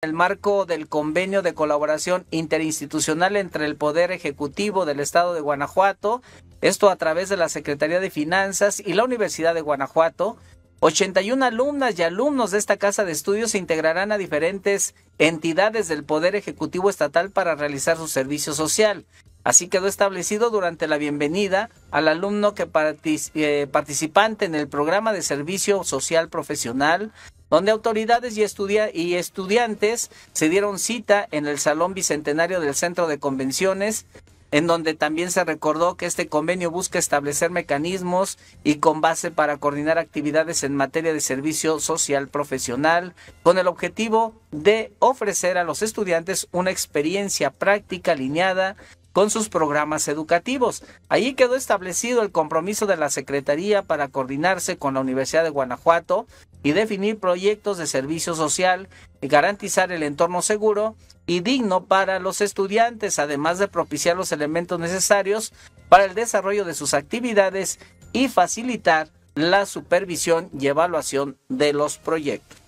En el marco del convenio de colaboración interinstitucional entre el Poder Ejecutivo del Estado de Guanajuato, esto a través de la Secretaría de Finanzas y la Universidad de Guanajuato, 81 alumnas y alumnos de esta casa de estudios se integrarán a diferentes entidades del Poder Ejecutivo Estatal para realizar su servicio social. Así quedó establecido durante la bienvenida al alumno que eh, participante en el programa de servicio social profesional, donde autoridades y, y estudiantes se dieron cita en el Salón Bicentenario del Centro de Convenciones, en donde también se recordó que este convenio busca establecer mecanismos y con base para coordinar actividades en materia de servicio social profesional, con el objetivo de ofrecer a los estudiantes una experiencia práctica alineada con sus programas educativos. Allí quedó establecido el compromiso de la Secretaría para coordinarse con la Universidad de Guanajuato y definir proyectos de servicio social y garantizar el entorno seguro y digno para los estudiantes, además de propiciar los elementos necesarios para el desarrollo de sus actividades y facilitar la supervisión y evaluación de los proyectos.